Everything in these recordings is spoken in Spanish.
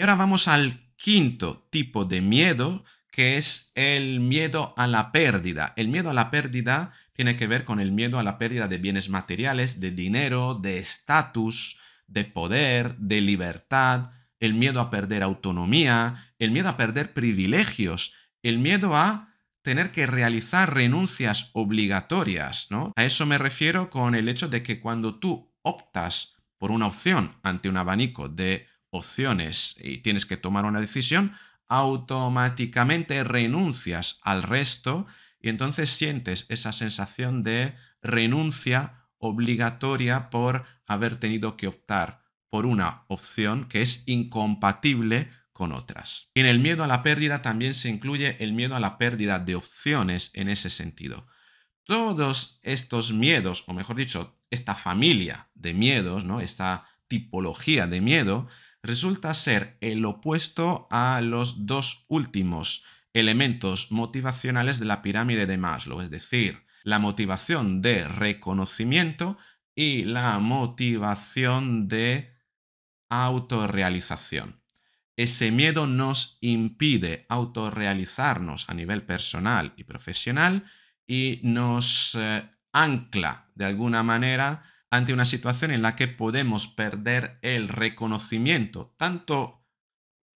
Y ahora vamos al quinto tipo de miedo, que es el miedo a la pérdida. El miedo a la pérdida tiene que ver con el miedo a la pérdida de bienes materiales, de dinero, de estatus, de poder, de libertad, el miedo a perder autonomía, el miedo a perder privilegios, el miedo a tener que realizar renuncias obligatorias, ¿no? A eso me refiero con el hecho de que cuando tú optas por una opción ante un abanico de opciones y tienes que tomar una decisión, automáticamente renuncias al resto y entonces sientes esa sensación de renuncia obligatoria por haber tenido que optar por una opción que es incompatible con otras. En el miedo a la pérdida también se incluye el miedo a la pérdida de opciones en ese sentido. Todos estos miedos, o mejor dicho, esta familia de miedos, ¿no? esta tipología de miedo, resulta ser el opuesto a los dos últimos elementos motivacionales de la pirámide de Maslow, es decir, la motivación de reconocimiento y la motivación de autorrealización. Ese miedo nos impide autorrealizarnos a nivel personal y profesional y nos eh, ancla de alguna manera ante una situación en la que podemos perder el reconocimiento, tanto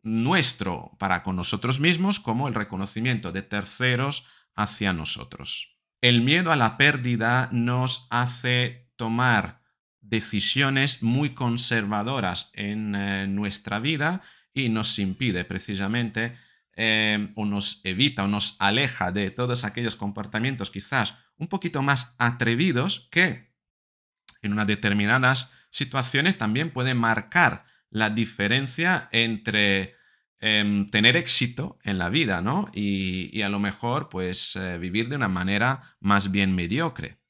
nuestro para con nosotros mismos como el reconocimiento de terceros hacia nosotros. El miedo a la pérdida nos hace tomar decisiones muy conservadoras en eh, nuestra vida y nos impide precisamente eh, o nos evita o nos aleja de todos aquellos comportamientos quizás un poquito más atrevidos que en unas determinadas situaciones también puede marcar la diferencia entre em, tener éxito en la vida, ¿no? Y, a lo mejor, pues, eh, vivir de una manera más bien mediocre.